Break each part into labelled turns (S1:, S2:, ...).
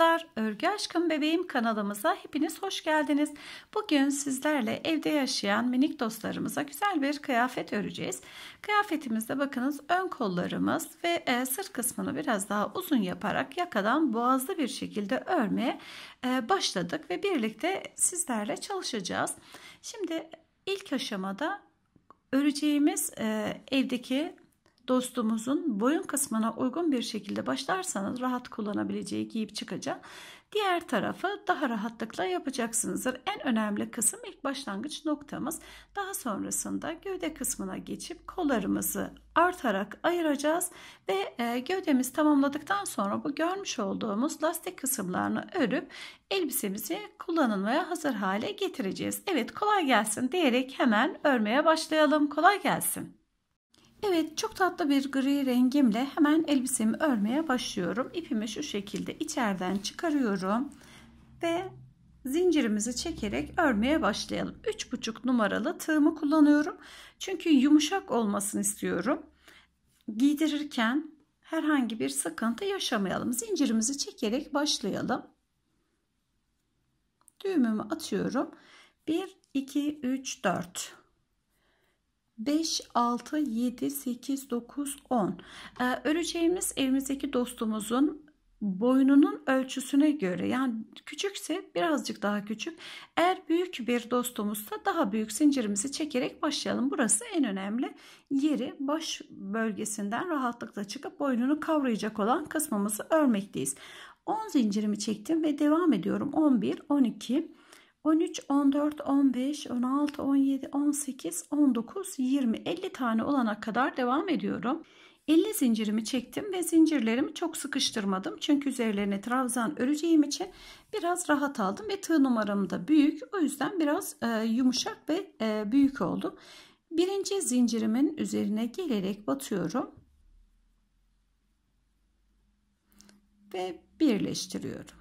S1: arkadaşlar, Örgü Aşkım Bebeğim kanalımıza hepiniz hoş geldiniz. Bugün sizlerle evde yaşayan minik dostlarımıza güzel bir kıyafet öreceğiz. Kıyafetimizde bakınız ön kollarımız ve e, sırt kısmını biraz daha uzun yaparak yakadan boğazlı bir şekilde örmeye e, başladık ve birlikte sizlerle çalışacağız. Şimdi ilk aşamada öreceğimiz e, evdeki dostumuzun boyun kısmına uygun bir şekilde başlarsanız rahat kullanabileceği giyip çıkacağı diğer tarafı daha rahatlıkla yapacaksınızdır. En önemli kısım ilk başlangıç noktamız. Daha sonrasında gövde kısmına geçip kollarımızı artarak ayıracağız ve e, gövdemiz tamamladıktan sonra bu görmüş olduğumuz lastik kısımlarını örüp elbisemizi kullanılmaya hazır hale getireceğiz. Evet kolay gelsin diyerek hemen örmeye başlayalım. Kolay gelsin. Evet çok tatlı bir gri rengimle hemen elbisemi örmeye başlıyorum. İpimi şu şekilde içeriden çıkarıyorum ve zincirimizi çekerek örmeye başlayalım. 3,5 numaralı tığımı kullanıyorum. Çünkü yumuşak olmasını istiyorum. Giydirirken herhangi bir sıkıntı yaşamayalım. Zincirimizi çekerek başlayalım. Düğümümü atıyorum. 1, 2, 3, 4. 5, 6, 7, 8, 9, 10. Ee, öleceğimiz evimizdeki dostumuzun boynunun ölçüsüne göre yani küçükse birazcık daha küçük. Eğer büyük bir dostumuzsa daha büyük zincirimizi çekerek başlayalım. Burası en önemli yeri baş bölgesinden rahatlıkla çıkıp boynunu kavrayacak olan kısmımızı örmekteyiz. 10 zincirimi çektim ve devam ediyorum. 11, 12, 13, 14, 15, 16, 17, 18, 19, 20, 50 tane olana kadar devam ediyorum. 50 zincirimi çektim ve zincirlerimi çok sıkıştırmadım. Çünkü üzerlerine trabzan öreceğim için biraz rahat aldım ve tığ numaram da büyük. O yüzden biraz e, yumuşak ve e, büyük oldu. Birinci zincirimin üzerine gelerek batıyorum. Ve birleştiriyorum.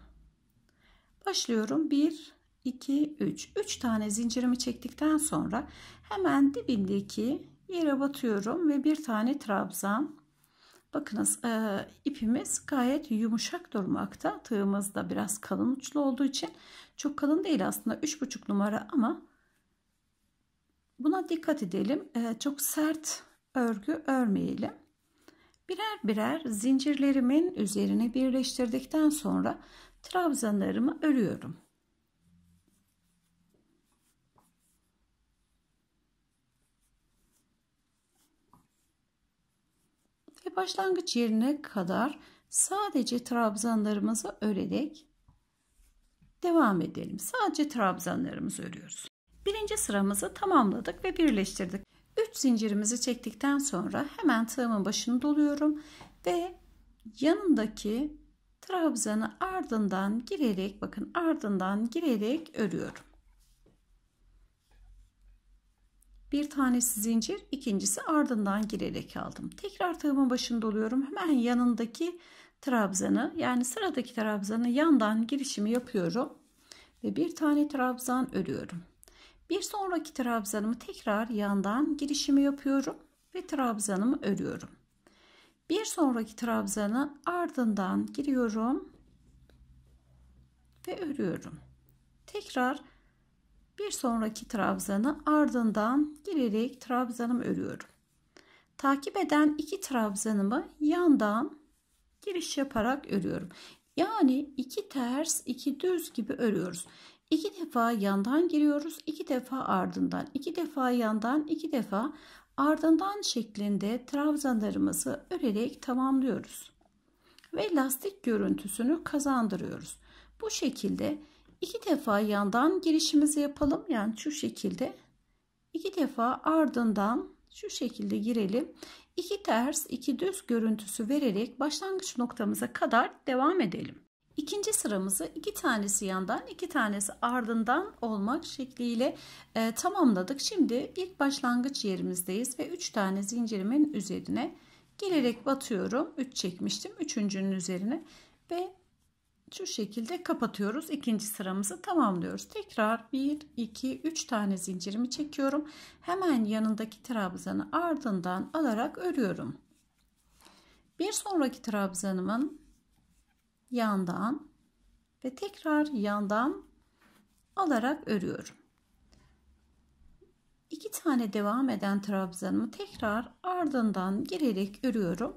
S1: Başlıyorum. 1 2, 3. 3 tane zincirimi çektikten sonra hemen dibindeki yere batıyorum ve bir tane trabzan. Bakınız e, ipimiz gayet yumuşak durmakta. Tığımız da biraz kalın uçlu olduğu için çok kalın değil aslında 3,5 numara ama buna dikkat edelim. E, çok sert örgü örmeyelim. Birer birer zincirlerimin üzerine birleştirdikten sonra trabzanlarımı örüyorum. başlangıç yerine kadar sadece trabzanlarımızı örerek devam edelim. Sadece trabzanlarımızı örüyoruz. Birinci sıramızı tamamladık ve birleştirdik. 3 zincirimizi çektikten sonra hemen tığımın başını doluyorum ve yanındaki trabzanı ardından girerek bakın ardından girerek örüyorum. Bir tanesi zincir, ikincisi ardından girerek aldım. Tekrar tığımın başında oluyorum. Hemen yanındaki trabzanı yani sıradaki trabzanı yandan girişimi yapıyorum ve bir tane trabzan örüyorum. Bir sonraki trabzanımı tekrar yandan girişimi yapıyorum ve trabzanımı örüyorum. Bir sonraki trabzanı ardından giriyorum ve örüyorum. Tekrar bir sonraki trabzanı ardından girerek trabzanımı örüyorum. Takip eden iki trabzanımı yandan giriş yaparak örüyorum. Yani iki ters iki düz gibi örüyoruz. İki defa yandan giriyoruz, iki defa ardından, iki defa yandan, iki defa ardından şeklinde trabzanlarımızı örerek tamamlıyoruz. Ve lastik görüntüsünü kazandırıyoruz. Bu şekilde iki defa yandan girişimizi yapalım. Yani şu şekilde iki defa ardından şu şekilde girelim. İki ters iki düz görüntüsü vererek başlangıç noktamıza kadar devam edelim. İkinci sıramızı iki tanesi yandan iki tanesi ardından olmak şekliyle e, tamamladık. Şimdi ilk başlangıç yerimizdeyiz ve üç tane zincirimin üzerine gelerek batıyorum. Üç çekmiştim. Üçüncünün üzerine ve şu şekilde kapatıyoruz. ikinci sıramızı tamamlıyoruz. Tekrar 1, 2, 3 tane zincirimi çekiyorum. Hemen yanındaki trabzanı ardından alarak örüyorum. Bir sonraki trabzanımın yandan ve tekrar yandan alarak örüyorum iki tane devam eden trabzanımı tekrar ardından girerek örüyorum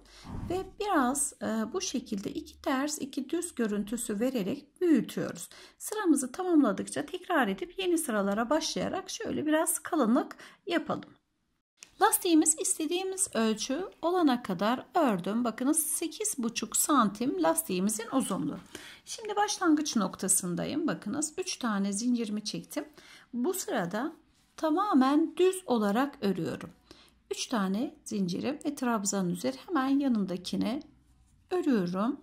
S1: ve biraz e, bu şekilde iki ters iki düz görüntüsü vererek büyütüyoruz. Sıramızı tamamladıkça tekrar edip yeni sıralara başlayarak şöyle biraz kalınlık yapalım. Lastiğimiz istediğimiz ölçü olana kadar ördüm. Bakınız 8,5 santim lastiğimizin uzunluğu. Şimdi başlangıç noktasındayım. Bakınız 3 tane zincirimi çektim. Bu sırada tamamen düz olarak örüyorum. 3 tane zincirim ve trabzanın üzeri hemen yanındakine örüyorum.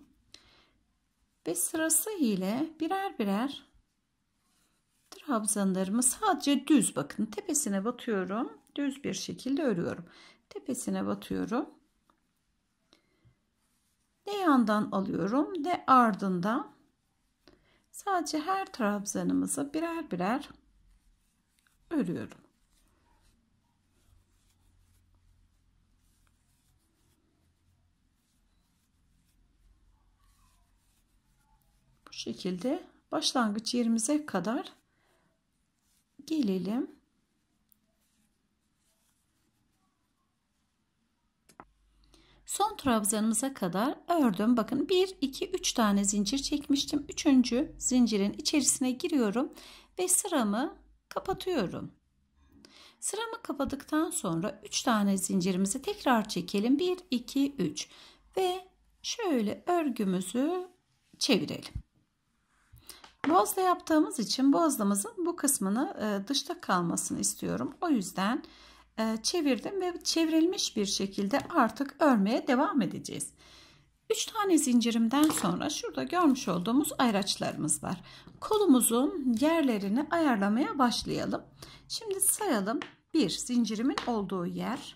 S1: Ve sırası ile birer birer trabzanlarımı sadece düz bakın tepesine batıyorum. Düz bir şekilde örüyorum. Tepesine batıyorum. Ne yandan alıyorum ne ardından sadece her trabzanımızı birer birer örüyorum. Bu şekilde başlangıç yerimize kadar gelelim. Son trabzanımıza kadar ördüm. Bakın 1 2 3 tane zincir çekmiştim. 3. zincirin içerisine giriyorum ve sıramı Kapatıyorum. Sıramı kapadıktan sonra 3 tane zincirimizi tekrar çekelim. 1, 2, 3 ve şöyle örgümüzü çevirelim. Bozla yaptığımız için bozlamızın bu kısmını e, dışta kalmasını istiyorum. O yüzden e, çevirdim ve çevrilmiş bir şekilde artık örmeye devam edeceğiz. 3 tane zincirimden sonra şurada görmüş olduğumuz ayraçlarımız var. Kolumuzun yerlerini ayarlamaya başlayalım. Şimdi sayalım. 1 zincirimin olduğu yer.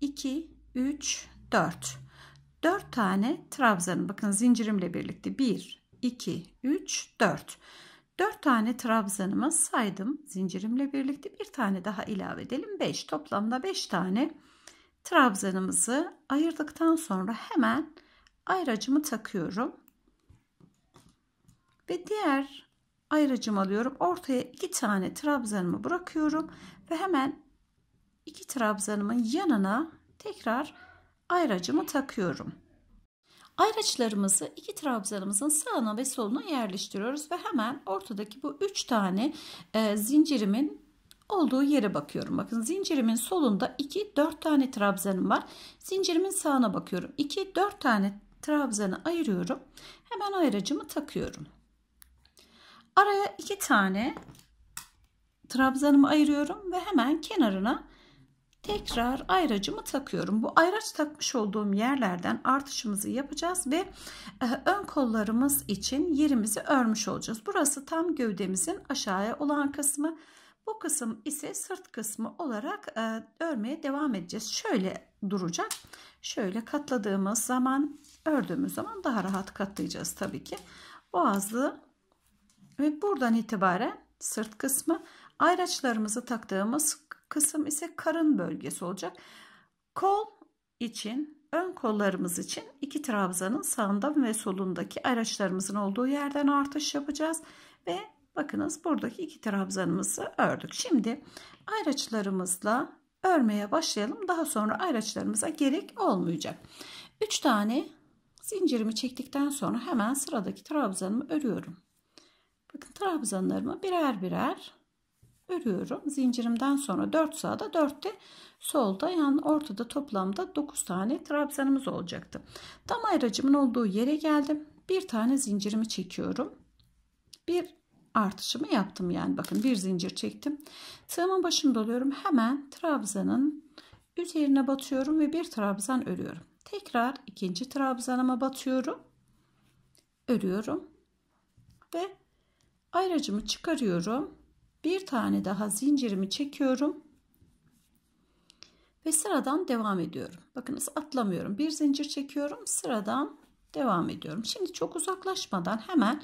S1: 2, 3, 4. 4 tane trabzan. bakın zincirimle birlikte 1, 2, 3, 4. 4 tane trabzanımı saydım zincirimle birlikte bir tane daha ilave edelim 5 toplamda 5 tane trabzanımızı ayırdıktan sonra hemen ayracımı takıyorum. Ve diğer ayracımı alıyorum. Ortaya iki tane trabzanımı bırakıyorum. Ve hemen iki trabzanımın yanına tekrar ayracımı takıyorum. Ayraçlarımızı iki trabzanımızın sağına ve soluna yerleştiriyoruz ve hemen ortadaki bu üç tane e, zincirimin olduğu yere bakıyorum. Bakın zincirimin solunda 2 4 tane trabzanım var. Zincirimin sağına bakıyorum. 2 4 tane trabzanı ayırıyorum. Hemen ayracımı takıyorum. Araya iki tane trabzanımı ayırıyorum ve hemen kenarına tekrar ayracımı takıyorum. Bu ayraç takmış olduğum yerlerden artışımızı yapacağız ve e, ön kollarımız için yerimizi örmüş olacağız. Burası tam gövdemizin aşağıya olan kısmı. Bu kısım ise sırt kısmı olarak e, örmeye devam edeceğiz. Şöyle duracak. Şöyle katladığımız zaman ördüğümüz zaman daha rahat katlayacağız tabii ki. Boğazlı ve buradan itibaren sırt kısmı ayraçlarımızı taktığımız kısım ise karın bölgesi olacak. Kol için ön kollarımız için iki trabzanın sağında ve solundaki ayraçlarımızın olduğu yerden artış yapacağız ve bakınız buradaki iki trabzanımızı ördük. Şimdi ayraçlarımızla örmeye başlayalım. Daha sonra ayraçlarımıza gerek olmayacak. 3 tane Zincirimi çektikten sonra hemen sıradaki trabzanımı örüyorum. Bakın trabzanlarımı birer birer örüyorum. Zincirimden sonra 4 sağda 4 de solda yani ortada toplamda 9 tane trabzanımız olacaktı. Tam ayracımın olduğu yere geldim. Bir tane zincirimi çekiyorum. Bir artışımı yaptım yani bakın bir zincir çektim. Tığımın başını doluyorum. Hemen trabzanın üzerine batıyorum ve bir trabzan örüyorum. Tekrar ikinci trabzanıma batıyorum. Örüyorum. Ve ayracımı çıkarıyorum. Bir tane daha zincirimi çekiyorum. Ve sıradan devam ediyorum. Bakınız atlamıyorum. Bir zincir çekiyorum. Sıradan devam ediyorum. Şimdi çok uzaklaşmadan hemen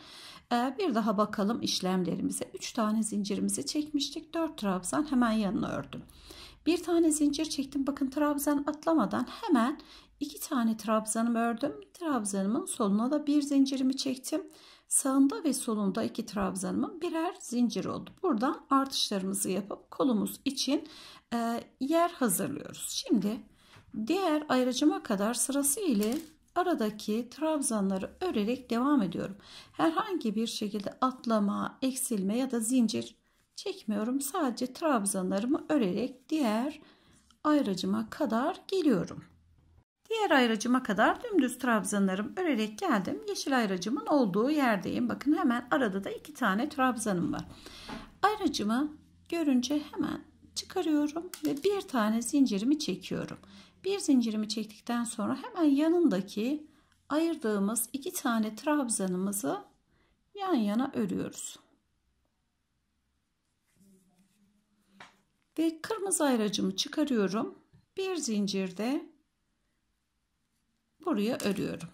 S1: e, bir daha bakalım işlemlerimize. 3 tane zincirimizi çekmiştik. 4 trabzan hemen yanına ördüm. Bir tane zincir çektim. Bakın trabzan atlamadan hemen iki tane trabzanım ördüm. Trabzanımın soluna da bir zincirimi çektim. Sağında ve solunda iki trabzanımın birer zincir oldu. Buradan artışlarımızı yapıp kolumuz için e, yer hazırlıyoruz. Şimdi diğer ayrıcıma kadar sırası ile aradaki trabzanları örerek devam ediyorum. Herhangi bir şekilde atlama, eksilme ya da zincir çekmiyorum. Sadece trabzanlarımı örerek diğer ayrıcıma kadar geliyorum. Diğer ayracıma kadar dümdüz trabzanlarım örerek geldim. Yeşil ayracımın olduğu yerdeyim. Bakın hemen arada da iki tane trabzanım var. Ayracımı görünce hemen çıkarıyorum ve bir tane zincirimi çekiyorum. Bir zincirimi çektikten sonra hemen yanındaki ayırdığımız iki tane trabzanımızı yan yana örüyoruz. Ve kırmızı ayracımı çıkarıyorum. Bir zincirde buraya örüyorum.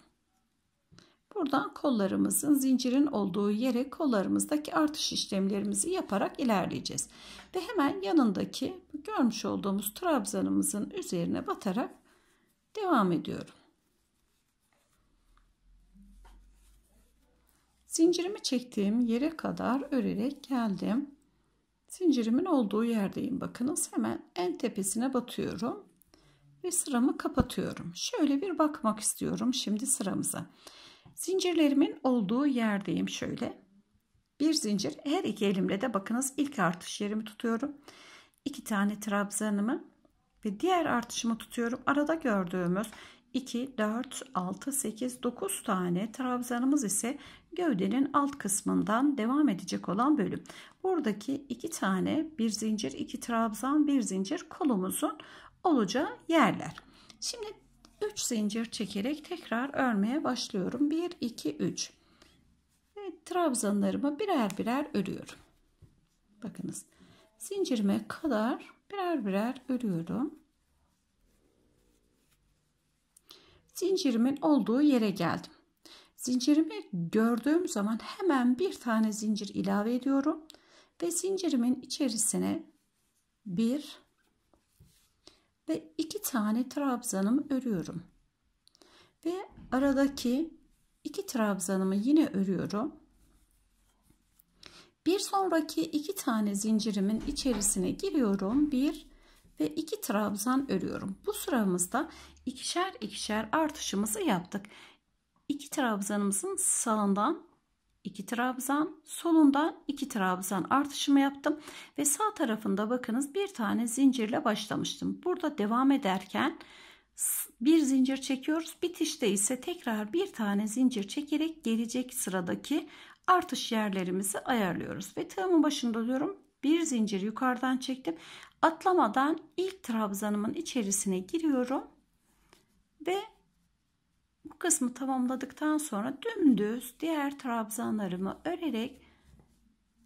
S1: Buradan kollarımızın zincirin olduğu yere kollarımızdaki artış işlemlerimizi yaparak ilerleyeceğiz. Ve hemen yanındaki görmüş olduğumuz trabzanımızın üzerine batarak devam ediyorum. Zincirimi çektiğim yere kadar örerek geldim. Zincirimin olduğu yerdeyim. Bakınız hemen en tepesine batıyorum ve sıramı kapatıyorum. Şöyle bir bakmak istiyorum şimdi sıramıza. Zincirlerimin olduğu yerdeyim şöyle. Bir zincir her iki elimle de bakınız ilk artış yerimi tutuyorum. İki tane trabzanımı ve diğer artışımı tutuyorum. Arada gördüğümüz 2, 4, 6, 8, 9 tane trabzanımız ise gövdenin alt kısmından devam edecek olan bölüm. Buradaki 2 tane bir zincir, 2 trabzan, bir zincir kolumuzun olacağı yerler. Şimdi 3 zincir çekerek tekrar örmeye başlıyorum. 1 2 3. Ve trabzanlarımı birer birer örüyorum. Bakınız. Zincirime kadar birer birer örüyorum. Zincirimin olduğu yere geldim. Zincirimi gördüğüm zaman hemen bir tane zincir ilave ediyorum ve zincirimin içerisine 1 ve iki tane trabzanımı örüyorum. Ve aradaki iki trabzanımı yine örüyorum. Bir sonraki iki tane zincirimin içerisine giriyorum. Bir ve iki trabzan örüyorum. Bu sıramızda ikişer ikişer artışımızı yaptık. İki trabzanımızın sağından 2 trabzan solundan 2 trabzan artışımı yaptım ve sağ tarafında bakınız bir tane zincirle başlamıştım burada devam ederken bir zincir çekiyoruz bitişte ise tekrar bir tane zincir çekerek gelecek sıradaki artış yerlerimizi ayarlıyoruz ve tığımın başında diyorum bir zincir yukarıdan çektim atlamadan ilk trabzanımın içerisine giriyorum ve kısmı tamamladıktan sonra dümdüz diğer trabzanlarımı örerek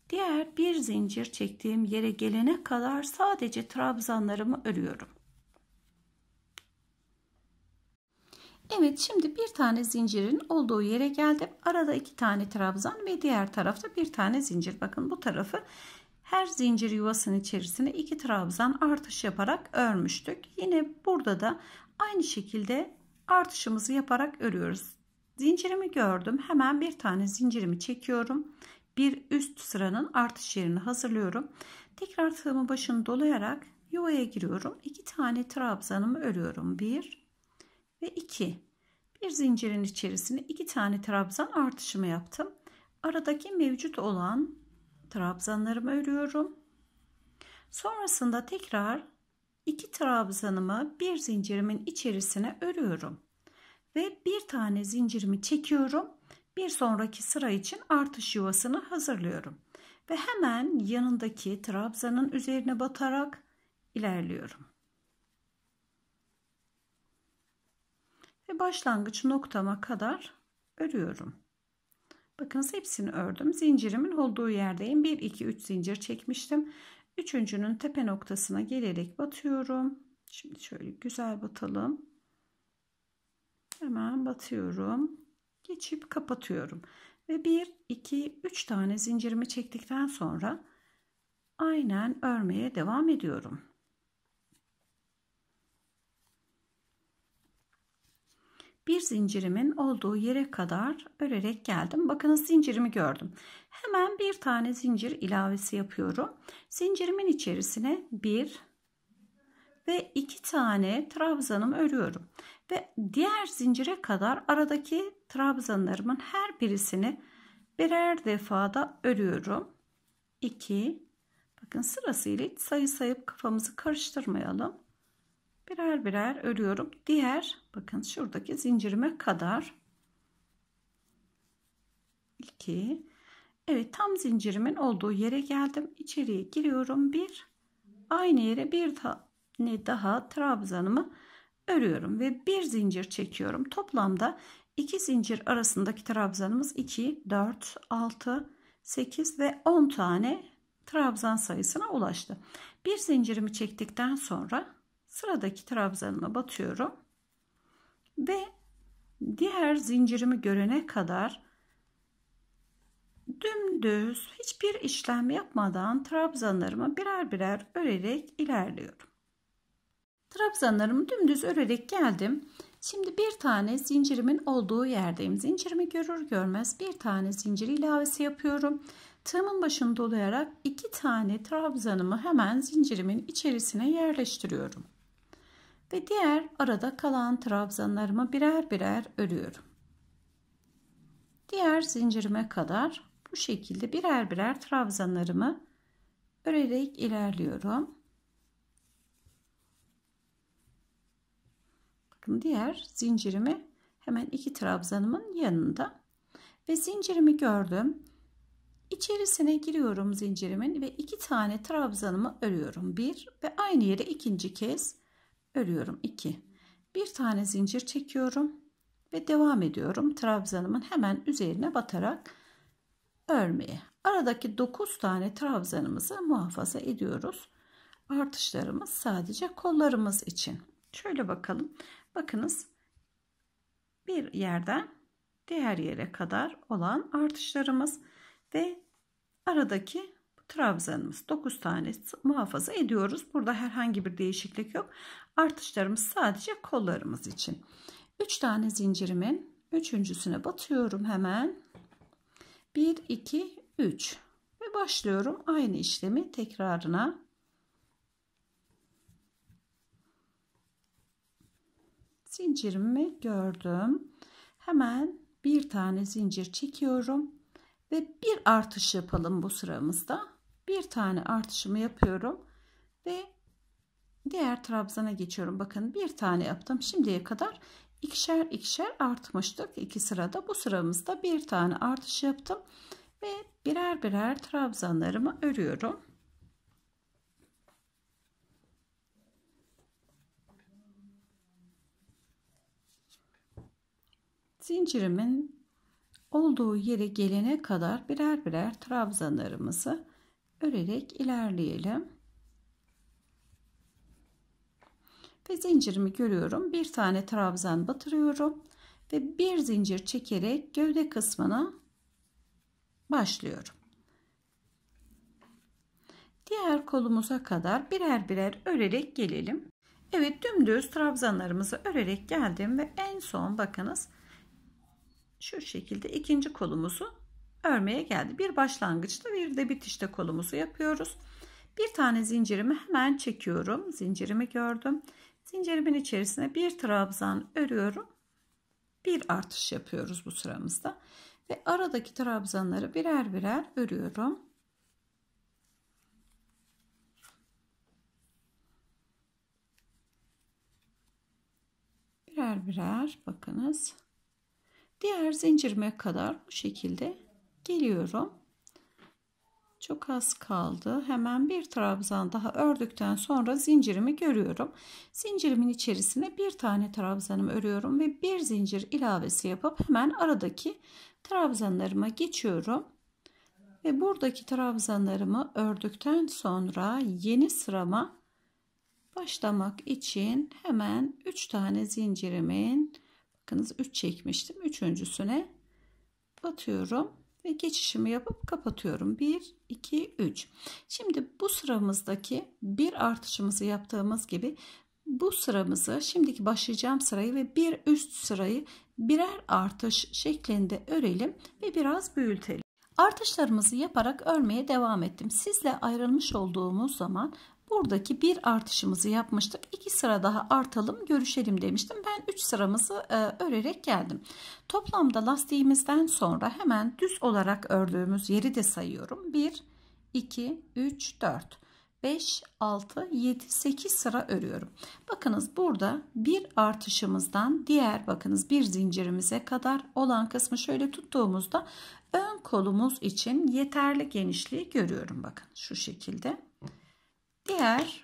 S1: diğer bir zincir çektiğim yere gelene kadar sadece trabzanlarımı örüyorum. Evet şimdi bir tane zincirin olduğu yere geldim. Arada iki tane trabzan ve diğer tarafta bir tane zincir. Bakın bu tarafı her zincir yuvasının içerisine iki trabzan artış yaparak örmüştük. Yine burada da aynı şekilde artışımızı yaparak örüyoruz. Zincirimi gördüm. Hemen bir tane zincirimi çekiyorum. Bir üst sıranın artış yerini hazırlıyorum. Tekrar tığımı başını dolayarak yuvaya giriyorum. İki tane trabzanımı örüyorum. Bir ve iki. Bir zincirin içerisine iki tane trabzan artışımı yaptım. Aradaki mevcut olan trabzanlarımı örüyorum. Sonrasında tekrar İki trabzanımı bir zincirimin içerisine örüyorum. Ve bir tane zincirimi çekiyorum. Bir sonraki sıra için artış yuvasını hazırlıyorum. Ve hemen yanındaki trabzanın üzerine batarak ilerliyorum. Ve başlangıç noktama kadar örüyorum. Bakınız hepsini ördüm. Zincirimin olduğu yerdeyim. 1, 2, 3 zincir çekmiştim. Üçüncünün tepe noktasına gelerek batıyorum. Şimdi şöyle güzel batalım. Hemen batıyorum. Geçip kapatıyorum. Ve 1, 2, 3 tane zincirimi çektikten sonra aynen örmeye devam ediyorum. bir zincirimin olduğu yere kadar örerek geldim. Bakın, zincirimi gördüm. Hemen bir tane zincir ilavesi yapıyorum. Zincirimin içerisine bir ve iki tane trabzanım örüyorum. Ve diğer zincire kadar aradaki trabzanlarımın her birisini birer defada örüyorum. 2 Bakın sırasıyla hiç sayı sayıp kafamızı karıştırmayalım birer birer örüyorum. Diğer bakın şuradaki zincirime kadar 2 Evet tam zincirimin olduğu yere geldim. İçeriye giriyorum. Bir aynı yere bir tane daha trabzanımı örüyorum ve bir zincir çekiyorum. Toplamda iki zincir arasındaki trabzanımız 2, 4, 6, 8 ve 10 tane trabzan sayısına ulaştı. Bir zincirimi çektikten sonra sıradaki trabzanıma batıyorum ve diğer zincirimi görene kadar dümdüz hiçbir işlem yapmadan trabzanlarımı birer birer örerek ilerliyorum. Trabzanlarımı dümdüz örerek geldim. Şimdi bir tane zincirimin olduğu yerdeyim. Zincirimi görür görmez bir tane zincir ilavesi yapıyorum. Tığımın başını dolayarak iki tane trabzanımı hemen zincirimin içerisine yerleştiriyorum ve diğer arada kalan trabzanlarımı birer birer örüyorum. Diğer zincirime kadar bu şekilde birer birer trabzanlarımı örerek ilerliyorum. Bakın diğer zincirimi hemen iki trabzanımın yanında ve zincirimi gördüm. İçerisine giriyorum zincirimin ve iki tane trabzanımı örüyorum. Bir ve aynı yere ikinci kez örüyorum 2 bir tane zincir çekiyorum ve devam ediyorum trabzanımın hemen üzerine batarak örmeye aradaki 9 tane trabzanımızı muhafaza ediyoruz artışlarımız sadece kollarımız için şöyle bakalım bakınız bir yerden diğer yere kadar olan artışlarımız ve aradaki trabzanımız 9 tane muhafaza ediyoruz. Burada herhangi bir değişiklik yok. Artışlarımız sadece kollarımız için. 3 tane zincirimin üçüncüsüne batıyorum hemen. 1, 2, 3 ve başlıyorum aynı işlemi tekrarına. Zincirimi gördüm. Hemen bir tane zincir çekiyorum ve bir artış yapalım bu sıramızda bir tane artışımı yapıyorum ve diğer trabzana geçiyorum bakın bir tane yaptım şimdiye kadar ikişer ikişer artmıştık iki sırada bu sıramızda bir tane artış yaptım ve birer birer trabzanlarımı örüyorum zincirimin olduğu yere gelene kadar birer birer trabzanlarımızı örerek ilerleyelim. Ve zincirimi görüyorum. Bir tane trabzan batırıyorum ve bir zincir çekerek gövde kısmına başlıyorum. Diğer kolumuza kadar birer birer örerek gelelim. Evet dümdüz trabzanlarımızı örerek geldim ve en son bakınız şu şekilde ikinci kolumuzu örmeye geldi. Bir başlangıçta bir de bitişte kolumuzu yapıyoruz. Bir tane zincirimi hemen çekiyorum. Zincirimi gördüm. Zincirimin içerisine bir trabzan örüyorum. Bir artış yapıyoruz bu sıramızda. Ve aradaki trabzanları birer birer örüyorum. Birer birer bakınız. Diğer zincirime kadar bu şekilde geliyorum. Çok az kaldı. Hemen bir trabzan daha ördükten sonra zincirimi görüyorum. Zincirimin içerisine bir tane trabzanımı örüyorum ve bir zincir ilavesi yapıp hemen aradaki trabzanlarıma geçiyorum. Ve buradaki trabzanlarımı ördükten sonra yeni sırama başlamak için hemen 3 tane zincirimin bakınız 3 çekmiştim. Üçüncüsüne batıyorum ve geçişimi yapıp kapatıyorum. 1, 2, 3. Şimdi bu sıramızdaki bir artışımızı yaptığımız gibi bu sıramızı şimdiki başlayacağım sırayı ve bir üst sırayı birer artış şeklinde örelim ve biraz büyütelim. Artışlarımızı yaparak örmeye devam ettim. Sizle ayrılmış olduğumuz zaman Buradaki bir artışımızı yapmıştık. 2 sıra daha artalım görüşelim demiştim. Ben 3 sıramızı e, örerek geldim. Toplamda lastiğimizden sonra hemen düz olarak ördüğümüz yeri de sayıyorum. 1, 2, 3, 4, 5, 6, 7, 8 sıra örüyorum. Bakınız burada bir artışımızdan diğer bakınız bir zincirimize kadar olan kısmı şöyle tuttuğumuzda ön kolumuz için yeterli genişliği görüyorum. Bakın şu şekilde. Diğer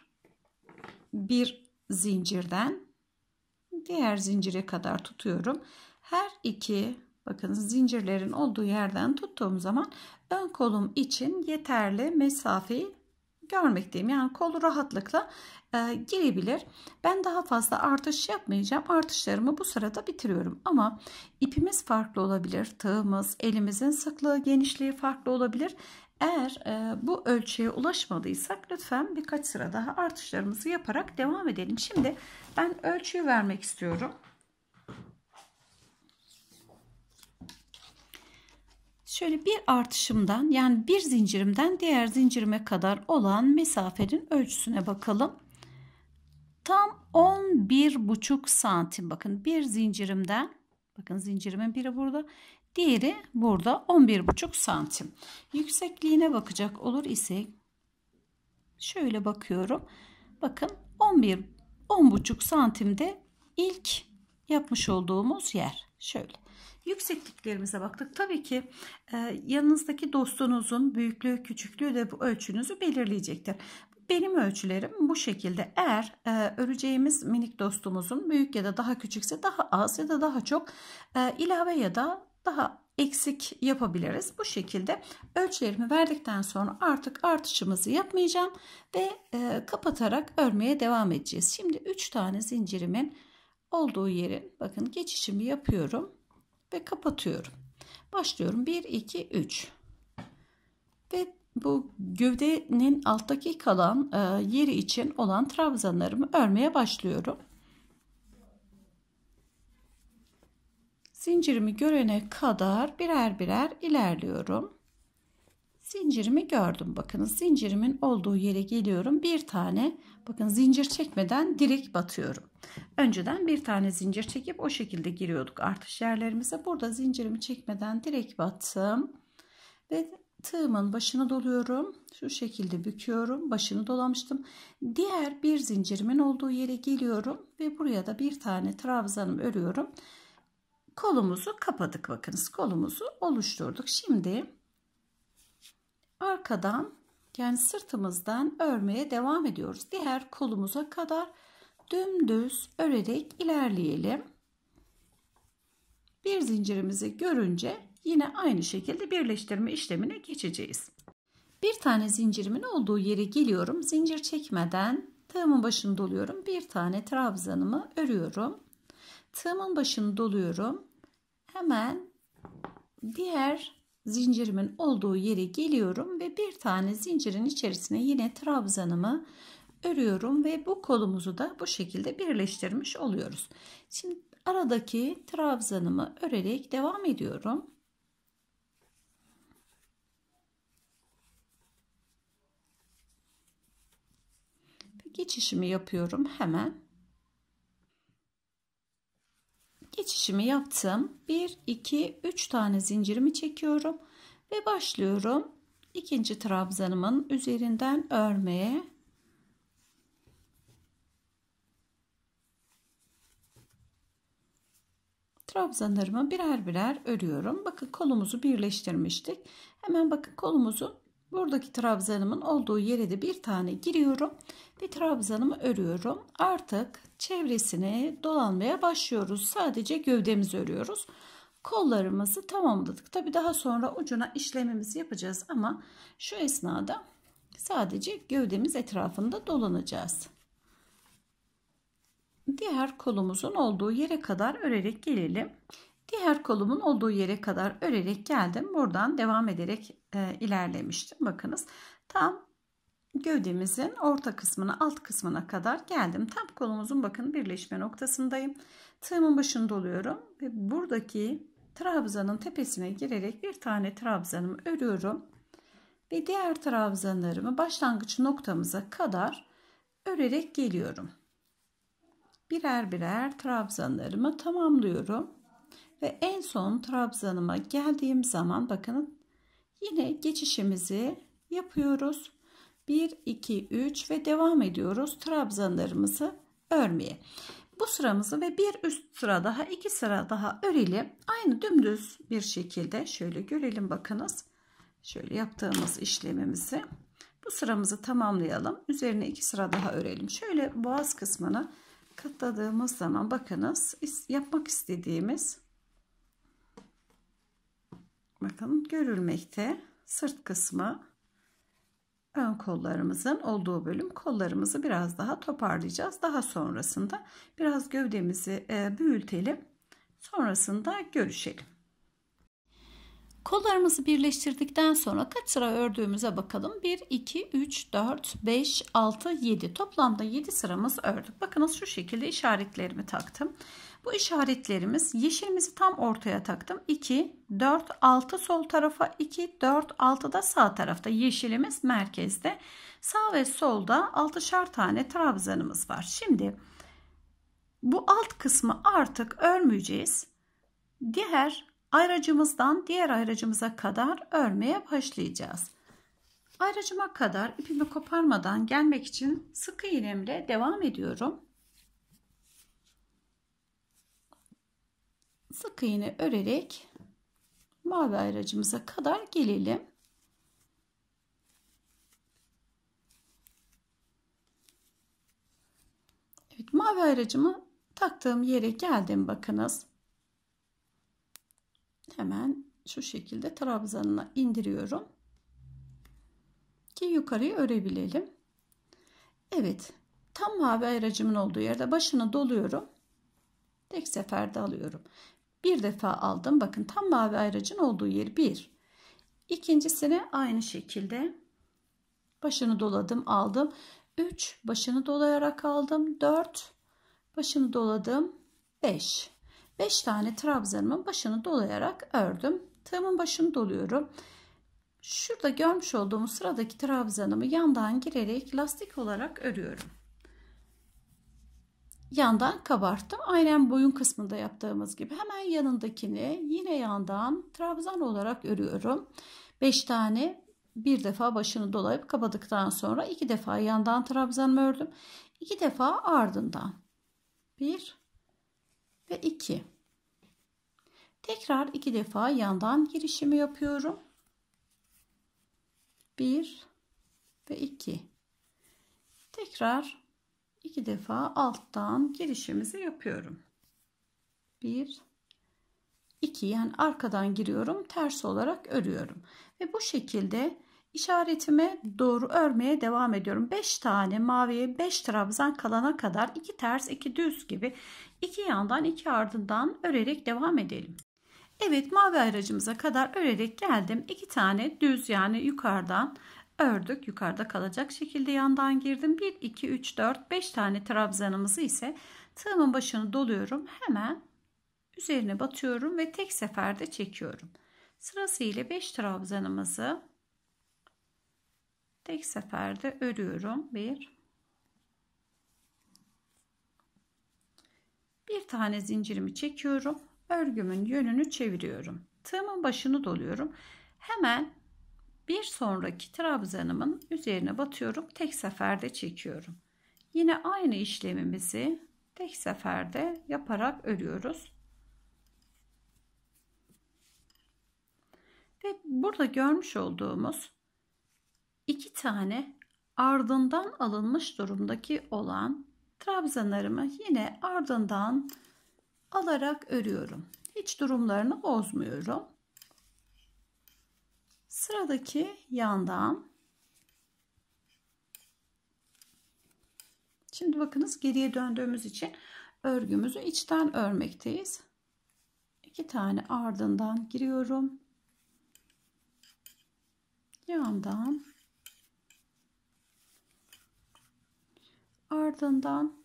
S1: bir zincirden diğer zincire kadar tutuyorum. Her iki bakın zincirlerin olduğu yerden tuttuğum zaman ön kolum için yeterli mesafeyi görmekteyim. Yani kol rahatlıkla e, girebilir. Ben daha fazla artış yapmayacağım. Artışlarımı bu sırada bitiriyorum. Ama ipimiz farklı olabilir. Tığımız, elimizin sıklığı, genişliği farklı olabilir. Eğer e, bu ölçüye ulaşmadıysak lütfen birkaç sıra daha artışlarımızı yaparak devam edelim. Şimdi ben ölçüyü vermek istiyorum. Şöyle bir artışımdan yani bir zincirimden diğer zincirime kadar olan mesafenin ölçüsüne bakalım. Tam 11,5 santim bakın bir zincirimden bakın zincirimin biri burada Diğeri burada 11,5 santim. Yüksekliğine bakacak olur ise şöyle bakıyorum. Bakın 11 10,5 santimde ilk yapmış olduğumuz yer. Şöyle yüksekliklerimize baktık. Tabii ki e, yanınızdaki dostunuzun büyüklüğü küçüklüğü de bu ölçünüzü belirleyecektir. Benim ölçülerim bu şekilde. Eğer e, öreceğimiz minik dostumuzun büyük ya da daha küçükse daha az ya da daha çok e, ilave ya da daha eksik yapabiliriz. Bu şekilde ölçülerimi verdikten sonra artık artışımızı yapmayacağım ve e, kapatarak örmeye devam edeceğiz. Şimdi 3 tane zincirimin olduğu yerin bakın geçişimi yapıyorum ve kapatıyorum. Başlıyorum 1 2 3 ve bu gövdenin alttaki kalan e, yeri için olan trabzanlarımı örmeye başlıyorum. Zincirimi görene kadar birer birer ilerliyorum. Zincirimi gördüm. Bakın, zincirimin olduğu yere geliyorum. Bir tane bakın zincir çekmeden direkt batıyorum. Önceden bir tane zincir çekip o şekilde giriyorduk artış yerlerimize. Burada zincirimi çekmeden direkt battım. Ve tığımın başını doluyorum. Şu şekilde büküyorum. Başını dolamıştım. Diğer bir zincirimin olduğu yere geliyorum. Ve buraya da bir tane trabzanım örüyorum kolumuzu kapadık bakınız kolumuzu oluşturduk şimdi arkadan yani sırtımızdan örmeye devam ediyoruz diğer kolumuza kadar dümdüz örerek ilerleyelim bir zincirimizi görünce yine aynı şekilde birleştirme işlemine geçeceğiz bir tane zincirimin olduğu yere geliyorum zincir çekmeden tığımın başını doluyorum bir tane trabzanımı örüyorum tığımın başını doluyorum hemen diğer zincirimin olduğu yere geliyorum ve bir tane zincirin içerisine yine trabzanımı örüyorum ve bu kolumuzu da bu şekilde birleştirmiş oluyoruz. Şimdi aradaki trabzanımı örerek devam ediyorum. Geçişimi yapıyorum hemen. geçişimi yaptım. 1 2 3 tane zincirimi çekiyorum ve başlıyorum ikinci trabzanımın üzerinden örmeye. Trabzanlarımı birer birer örüyorum. Bakın kolumuzu birleştirmiştik. Hemen bakın kolumuzun buradaki trabzanımın olduğu yere de bir tane giriyorum ve trabzanımı örüyorum. Artık Çevresine dolanmaya başlıyoruz. Sadece gövdemizi örüyoruz. Kollarımızı tamamladık. Tabi daha sonra ucuna işlemimizi yapacağız ama şu esnada sadece gövdemiz etrafında dolanacağız. Diğer kolumuzun olduğu yere kadar örerek gelelim. Diğer kolumun olduğu yere kadar örerek geldim. Buradan devam ederek e, ilerlemiştim. Bakınız tam gövdemizin orta kısmına alt kısmına kadar geldim. Tam kolumuzun bakın birleşme noktasındayım. Tığımın başını doluyorum ve buradaki trabzanın tepesine girerek bir tane trabzanımı örüyorum. Ve diğer trabzanlarımı başlangıç noktamıza kadar örerek geliyorum. Birer birer trabzanlarımı tamamlıyorum. Ve en son trabzanıma geldiğim zaman bakın yine geçişimizi yapıyoruz. 1, 2, 3 ve devam ediyoruz trabzanlarımızı örmeye. Bu sıramızı ve bir üst sıra daha iki sıra daha örelim. Aynı dümdüz bir şekilde şöyle görelim bakınız. Şöyle yaptığımız işlemimizi. Bu sıramızı tamamlayalım. Üzerine iki sıra daha örelim. Şöyle boğaz kısmını katladığımız zaman bakınız yapmak istediğimiz bakın görülmekte sırt kısmı ön kollarımızın olduğu bölüm kollarımızı biraz daha toparlayacağız. Daha sonrasında biraz gövdemizi e, büyütelim. Sonrasında görüşelim. Kollarımızı birleştirdikten sonra kaç sıra ördüğümüze bakalım. 1, 2, 3, 4, 5, 6, 7. Toplamda 7 sıramız ördük. Bakınız şu şekilde işaretlerimi taktım. Bu işaretlerimiz yeşilimizi tam ortaya taktım. 2, 4, 6 sol tarafa, 2, 4, 6 da sağ tarafta. Yeşilimiz merkezde. Sağ ve solda 6'şar tane trabzanımız var. Şimdi bu alt kısmı artık örmeyeceğiz. Diğer Ayracımızdan diğer ayracımıza kadar örmeye başlayacağız. Ayracıma kadar ipimi koparmadan gelmek için sık iğnemle devam ediyorum. Sık iğne örerek mavi ayracımıza kadar gelelim. Evet mavi ayracımı taktığım yere geldim bakınız hemen şu şekilde trabzanına indiriyorum ki yukarıyı örebilelim. Evet tam mavi ayracımın olduğu yerde başını doluyorum. Tek seferde alıyorum. Bir defa aldım. Bakın tam mavi ayracın olduğu yer bir. İkincisine aynı şekilde başını doladım aldım. Üç başını dolayarak aldım. Dört başını doladım. Beş. 5 tane trabzanımın başını dolayarak ördüm. Tığımın başını doluyorum. Şurada görmüş olduğumuz sıradaki trabzanımı yandan girerek lastik olarak örüyorum. Yandan kabarttım. Aynen boyun kısmında yaptığımız gibi hemen yanındakini yine yandan trabzan olarak örüyorum. 5 tane bir defa başını dolayıp kapadıktan sonra iki defa yandan trabzanımı ördüm. iki defa ardından. 1 ve 2. Tekrar 2 defa yandan girişimi yapıyorum. 1 ve 2. Tekrar 2 defa alttan girişimizi yapıyorum. 1 2 yani arkadan giriyorum ters olarak örüyorum ve bu şekilde İşaretime doğru örmeye devam ediyorum. 5 tane maviye 5 trabzan kalana kadar 2 ters 2 düz gibi iki yandan iki ardından örerek devam edelim. Evet mavi ayracımıza kadar örerek geldim. 2 tane düz yani yukarıdan ördük. Yukarıda kalacak şekilde yandan girdim. 1, 2, 3, 4, 5 tane trabzanımızı ise tığımın başını doluyorum. Hemen üzerine batıyorum ve tek seferde çekiyorum. Sırasıyla 5 trabzanımızı tek seferde örüyorum. Bir, bir tane zincirimi çekiyorum. Örgümün yönünü çeviriyorum. Tığımın başını doluyorum. Hemen bir sonraki trabzanımın üzerine batıyorum. Tek seferde çekiyorum. Yine aynı işlemimizi tek seferde yaparak örüyoruz. Ve burada görmüş olduğumuz iki tane ardından alınmış durumdaki olan trabzanlarımı yine ardından alarak örüyorum. Hiç durumlarını bozmuyorum. Sıradaki yandan Şimdi bakınız geriye döndüğümüz için örgümüzü içten örmekteyiz. İki tane ardından giriyorum. Yandan ardından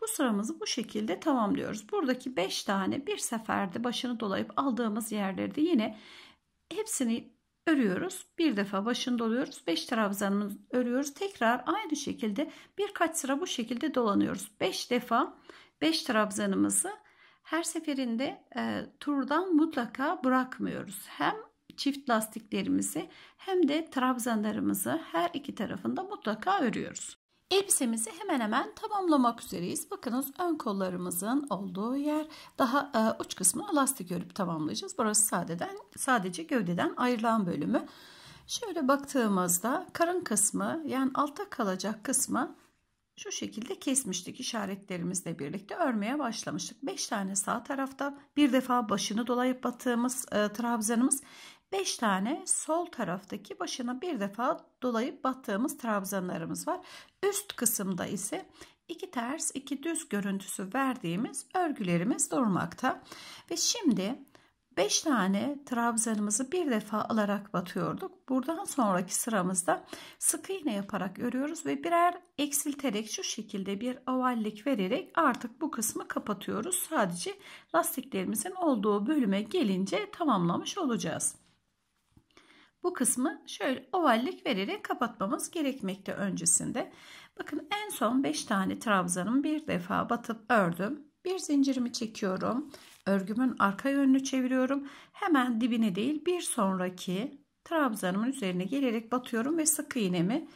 S1: bu sıramızı bu şekilde tamamlıyoruz. Buradaki 5 tane bir seferde başını dolayıp aldığımız yerlerde yine hepsini örüyoruz. Bir defa başını doluyoruz. 5 trabzanımızı örüyoruz. Tekrar aynı şekilde birkaç sıra bu şekilde dolanıyoruz. 5 defa 5 trabzanımızı her seferinde e, turdan mutlaka bırakmıyoruz. Hem çift lastiklerimizi hem de trabzanlarımızı her iki tarafında mutlaka örüyoruz. Elbisemizi hemen hemen tamamlamak üzereyiz. Bakınız ön kollarımızın olduğu yer daha e, uç kısmını lastik örüp tamamlayacağız. Burası sadeden, sadece gövdeden ayrılan bölümü. Şöyle baktığımızda karın kısmı yani altta kalacak kısmı şu şekilde kesmiştik işaretlerimizle birlikte örmeye başlamıştık. 5 tane sağ tarafta bir defa başını dolayıp battığımız e, trabzanımız 5 tane sol taraftaki başına bir defa dolayıp battığımız trabzanlarımız var. Üst kısımda ise iki ters iki düz görüntüsü verdiğimiz örgülerimiz durmakta. Ve şimdi 5 tane trabzanımızı bir defa alarak batıyorduk. Buradan sonraki sıramızda sık iğne yaparak örüyoruz ve birer eksilterek şu şekilde bir ovallik vererek artık bu kısmı kapatıyoruz. Sadece lastiklerimizin olduğu bölüme gelince tamamlamış olacağız bu kısmı şöyle ovallik vererek kapatmamız gerekmekte öncesinde. Bakın en son 5 tane trabzanım bir defa batıp ördüm. Bir zincirimi çekiyorum. Örgümün arka yönünü çeviriyorum. Hemen dibine değil bir sonraki trabzanımın üzerine gelerek batıyorum ve sık iğnemi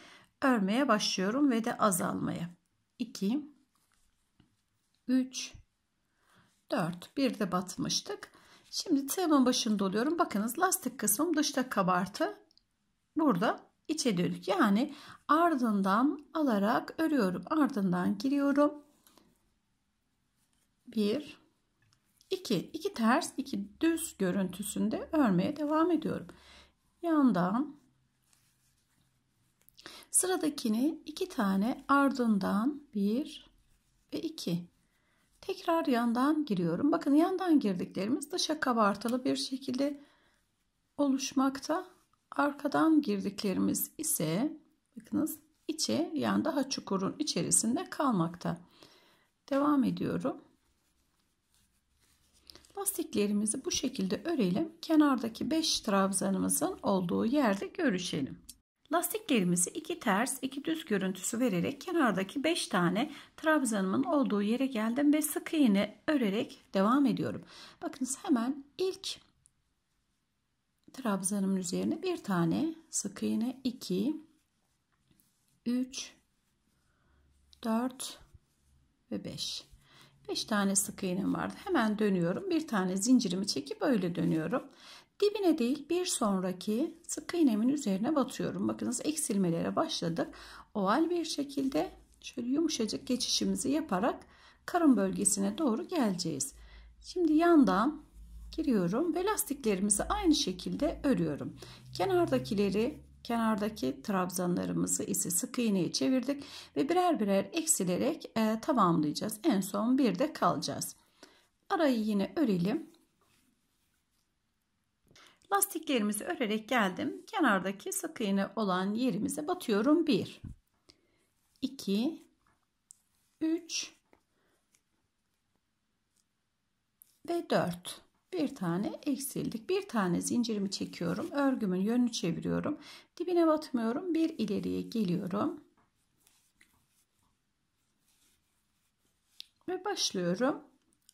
S1: örmeye başlıyorum ve de azalmaya. 2 3 4 bir de batmıştık. Şimdi tığımın başını doluyorum. Bakınız lastik kısmım dışta kabartı. Burada içe dönük. Yani ardından alarak örüyorum. Ardından giriyorum. 1 2 2 ters 2 düz görüntüsünde örmeye devam ediyorum. Yandan sıradakini 2 tane ardından 1 ve 2 Tekrar yandan giriyorum. Bakın yandan girdiklerimiz dışa kabartılı bir şekilde oluşmakta. Arkadan girdiklerimiz ise bakınız içe yani daha çukurun içerisinde kalmakta. Devam ediyorum. Lastiklerimizi bu şekilde örelim. Kenardaki 5 trabzanımızın olduğu yerde görüşelim. Lastiklerimizi iki ters, iki düz görüntüsü vererek kenardaki 5 tane trabzanımın olduğu yere geldim ve sık iğne örerek devam ediyorum. Bakınız hemen ilk trabzanımın üzerine bir tane sık iğne 2 3 4 ve 5 5 tane sık iğnem vardı hemen dönüyorum bir tane zincirimi çekip böyle dönüyorum Dibine değil bir sonraki sık iğnemin üzerine batıyorum. Bakınız eksilmelere başladık. Oval bir şekilde şöyle yumuşacık geçişimizi yaparak karın bölgesine doğru geleceğiz. Şimdi yandan giriyorum ve lastiklerimizi aynı şekilde örüyorum. Kenardakileri kenardaki trabzanlarımızı ise sık iğneye çevirdik ve birer birer eksilerek e, tamamlayacağız. En son bir de kalacağız. Arayı yine örelim Lastiklerimizi örerek geldim. Kenardaki sık iğne olan yerimize batıyorum. 1 2 3 ve 4 bir tane eksildik bir tane zincirimi çekiyorum örgümün yönünü çeviriyorum dibine batmıyorum bir ileriye geliyorum ve başlıyorum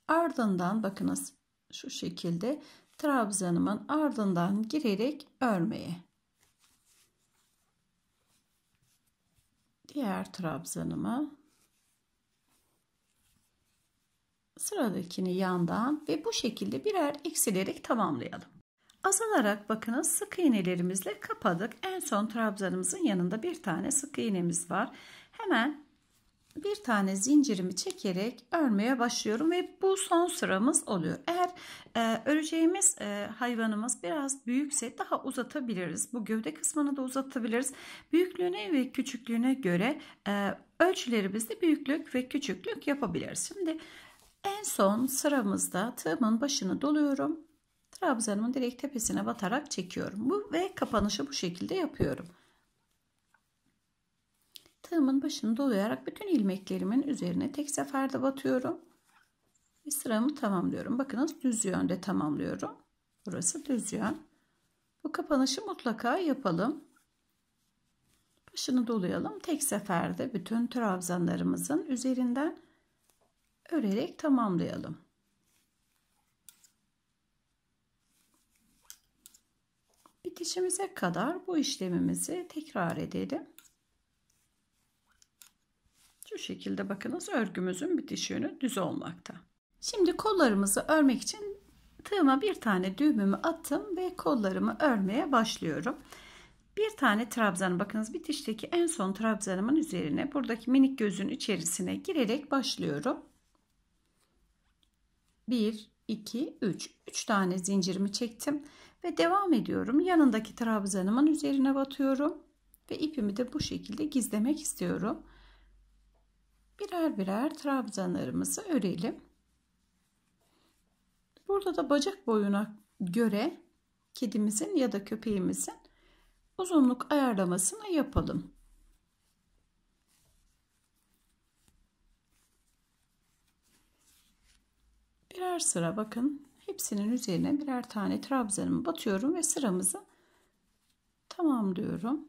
S1: ardından bakınız şu şekilde trabzanımın ardından girerek örmeye. Diğer trabzanımı sıradakini yandan ve bu şekilde birer eksilerek tamamlayalım. Azalarak bakınız sık iğnelerimizle kapadık. En son trabzanımızın yanında bir tane sık iğnemiz var. Hemen bir tane zincirimi çekerek örmeye başlıyorum ve bu son sıramız oluyor. Eğer e, öreceğimiz e, hayvanımız biraz büyükse daha uzatabiliriz. Bu gövde kısmını da uzatabiliriz. Büyüklüğüne ve küçüklüğüne göre e, ölçülerimizde büyüklük ve küçüklük yapabiliriz. Şimdi en son sıramızda tığımın başını doluyorum. Trabzanımın direkt tepesine batarak çekiyorum. Bu ve kapanışı bu şekilde yapıyorum. Tığımın başını dolayarak bütün ilmeklerimin üzerine tek seferde batıyorum. Ve sıramı tamamlıyorum. Bakınız düz yönde tamamlıyorum. Burası düz yön. Bu kapanışı mutlaka yapalım. Başını dolayalım. Tek seferde bütün trabzanlarımızın üzerinden örerek tamamlayalım. Bitişimize kadar bu işlemimizi tekrar edelim. Şu şekilde bakınız örgümüzün bitiş yönü düz olmakta. Şimdi kollarımızı örmek için tığıma bir tane düğümümü attım ve kollarımı örmeye başlıyorum. Bir tane trabzan, bakınız bitişteki en son trabzanımın üzerine buradaki minik gözün içerisine girerek başlıyorum. 1, 2, 3. 3 tane zincirimi çektim ve devam ediyorum. Yanındaki trabzanımın üzerine batıyorum ve ipimi de bu şekilde gizlemek istiyorum birer birer trabzanlarımızı örelim. Burada da bacak boyuna göre kedimizin ya da köpeğimizin uzunluk ayarlamasını yapalım. Birer sıra bakın hepsinin üzerine birer tane trabzanımı batıyorum ve sıramızı tamamlıyorum.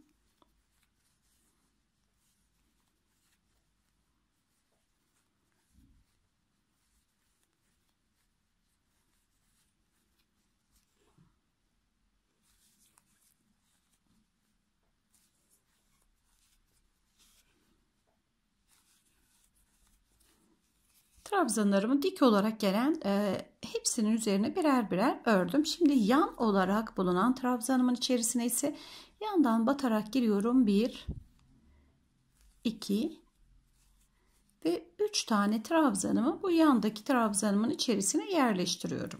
S1: trabzanlarımı dik olarak gelen e, hepsinin üzerine birer birer ördüm. Şimdi yan olarak bulunan trabzanımın içerisine ise yandan batarak giriyorum. 1 2 ve 3 tane trabzanımı bu yandaki trabzanımın içerisine yerleştiriyorum.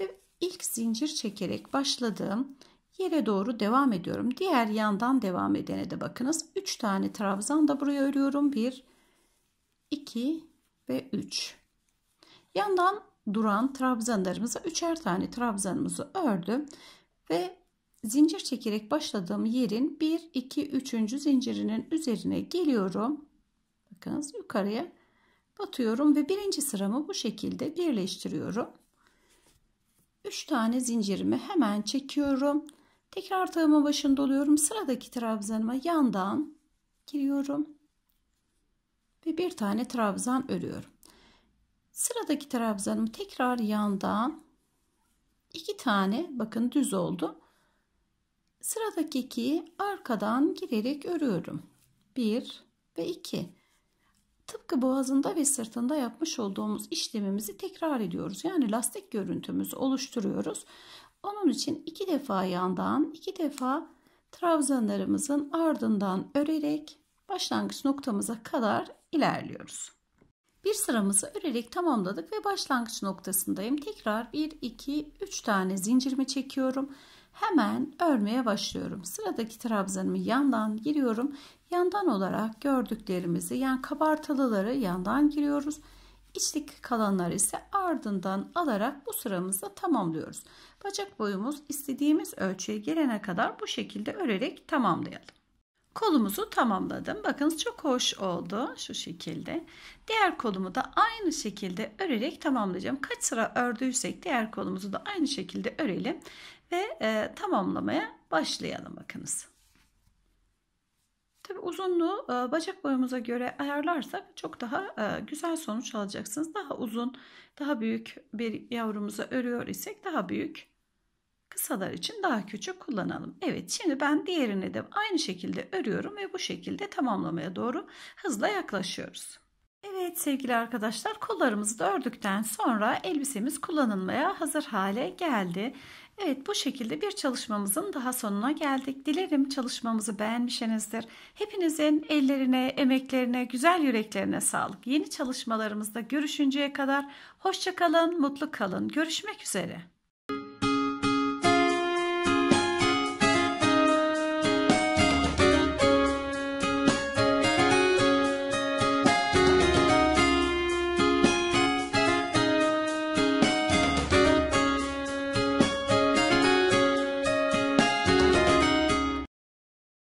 S1: Ve ilk zincir çekerek başladığım yere doğru devam ediyorum. Diğer yandan devam edene de bakınız. 3 tane trabzan da buraya örüyorum. 1 2 ve 3. Yandan duran trabzanlarımızı üçer tane trabzanımızı ördüm ve zincir çekerek başladığım yerin 1 2 3. zincirinin üzerine geliyorum. Bakınız yukarıya batıyorum ve birinci sıramı bu şekilde birleştiriyorum. 3 tane zincirimi hemen çekiyorum. Tekrar tığımın başında oluyorum. Sıradaki trabzanıma yandan giriyorum ve bir tane trabzan örüyorum. Sıradaki trabzanımı tekrar yandan iki tane bakın düz oldu. Sıradaki ikiyi arkadan girerek örüyorum. 1 ve 2. Tıpkı boğazında ve sırtında yapmış olduğumuz işlemimizi tekrar ediyoruz. Yani lastik görüntümüzü oluşturuyoruz. Onun için iki defa yandan, iki defa trabzanlarımızın ardından örerek başlangıç noktamıza kadar ilerliyoruz. Bir sıramızı örerek tamamladık ve başlangıç noktasındayım. Tekrar 1, 2, 3 tane zincirimi çekiyorum. Hemen örmeye başlıyorum. Sıradaki trabzanımı yandan giriyorum. Yandan olarak gördüklerimizi yani kabartılıları yandan giriyoruz. İçlik kalanları ise ardından alarak bu sıramızı tamamlıyoruz. Bacak boyumuz istediğimiz ölçüye gelene kadar bu şekilde örerek tamamlayalım. Kolumuzu tamamladım. Bakınız çok hoş oldu şu şekilde. Diğer kolumu da aynı şekilde örerek tamamlayacağım. Kaç sıra ördüysek diğer kolumuzu da aynı şekilde örelim ve e, tamamlamaya başlayalım bakınız. Tabii uzunluğu e, bacak boyumuza göre ayarlarsak çok daha e, güzel sonuç alacaksınız. Daha uzun, daha büyük bir yavrumuza örüyor isek daha büyük kısalar için daha küçük kullanalım. Evet şimdi ben diğerini de aynı şekilde örüyorum ve bu şekilde tamamlamaya doğru hızla yaklaşıyoruz. Evet sevgili arkadaşlar kollarımızı da ördükten sonra elbisemiz kullanılmaya hazır hale geldi. Evet bu şekilde bir çalışmamızın daha sonuna geldik. Dilerim çalışmamızı beğenmişsinizdir. Hepinizin ellerine, emeklerine, güzel yüreklerine sağlık. Yeni çalışmalarımızda görüşünceye kadar hoşçakalın, mutlu kalın. Görüşmek üzere.